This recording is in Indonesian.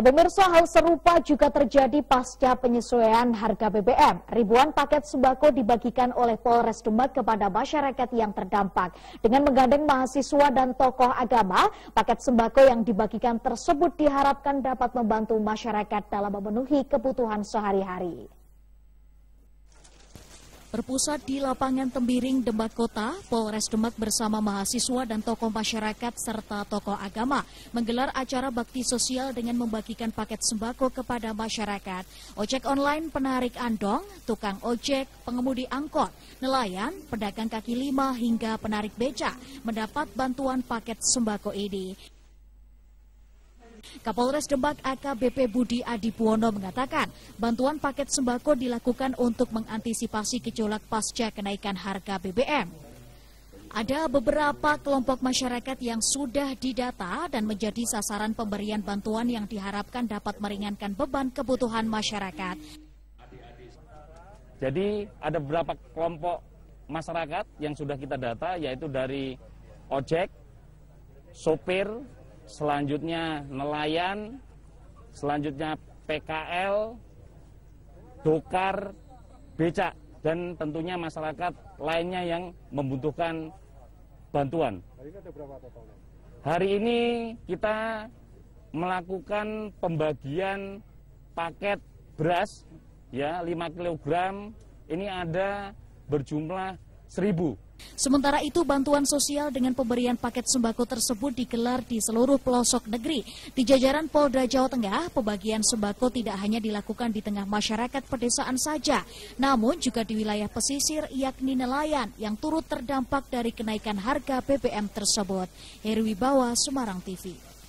Pemirsa hal serupa juga terjadi pasca penyesuaian harga BBM. Ribuan paket sembako dibagikan oleh Polres Demak kepada masyarakat yang terdampak. Dengan menggandeng mahasiswa dan tokoh agama, paket sembako yang dibagikan tersebut diharapkan dapat membantu masyarakat dalam memenuhi kebutuhan sehari-hari. Berpusat di lapangan Tembiring, Demak Kota, Polres Demak bersama mahasiswa dan tokoh masyarakat serta tokoh agama menggelar acara bakti sosial dengan membagikan paket sembako kepada masyarakat. Ojek online penarik andong, tukang ojek, pengemudi angkot, nelayan, pedagang kaki lima hingga penarik beca mendapat bantuan paket sembako ini. Kapolres Demak AKBP Budi Adipuono mengatakan bantuan paket sembako dilakukan untuk mengantisipasi gejolak pasca kenaikan harga BBM. Ada beberapa kelompok masyarakat yang sudah didata dan menjadi sasaran pemberian bantuan yang diharapkan dapat meringankan beban kebutuhan masyarakat. Jadi ada beberapa kelompok masyarakat yang sudah kita data yaitu dari ojek, sopir, selanjutnya nelayan, selanjutnya PKL, dokar, becak, dan tentunya masyarakat lainnya yang membutuhkan bantuan. Hari ini kita melakukan pembagian paket beras ya 5 kg ini ada berjumlah 1000 Sementara itu, bantuan sosial dengan pemberian paket sembako tersebut digelar di seluruh pelosok negeri. Di jajaran Polda Jawa Tengah, pembagian sembako tidak hanya dilakukan di tengah masyarakat pedesaan saja, namun juga di wilayah pesisir yakni nelayan yang turut terdampak dari kenaikan harga BBM tersebut. Heri Wibawa, Semarang TV.